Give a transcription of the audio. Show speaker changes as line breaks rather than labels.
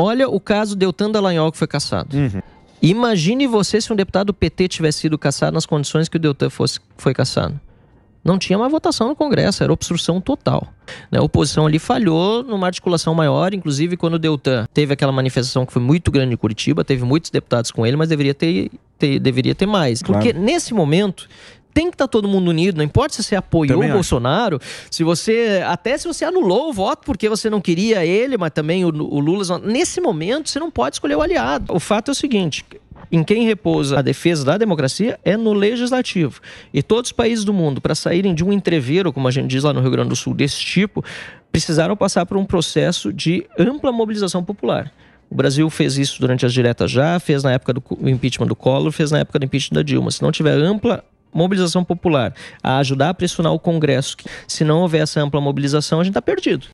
Olha o caso Deltan Dallagnol que foi caçado. Uhum. Imagine você se um deputado do PT tivesse sido caçado nas condições que o Deltan fosse, foi caçado. Não tinha mais votação no Congresso, era obstrução total. Né? A oposição ali falhou numa articulação maior, inclusive quando o Deltan teve aquela manifestação que foi muito grande em Curitiba, teve muitos deputados com ele, mas deveria ter, ter deveria ter mais. Porque nesse momento, tem que estar tá todo mundo unido, não importa se você apoiou também o Bolsonaro, se você. Até se você anulou o voto porque você não queria ele, mas também o, o Lula. Nesse momento, você não pode escolher o aliado. O fato é o seguinte: em quem repousa a defesa da democracia é no legislativo. E todos os países do mundo, para saírem de um entreveiro, como a gente diz lá no Rio Grande do Sul, desse tipo, precisaram passar por um processo de ampla mobilização popular. O Brasil fez isso durante as diretas já, fez na época do impeachment do Collor, fez na época do impeachment da Dilma. Se não tiver ampla mobilização popular a ajudar a pressionar o Congresso, que se não
houver essa ampla mobilização, a gente está perdido.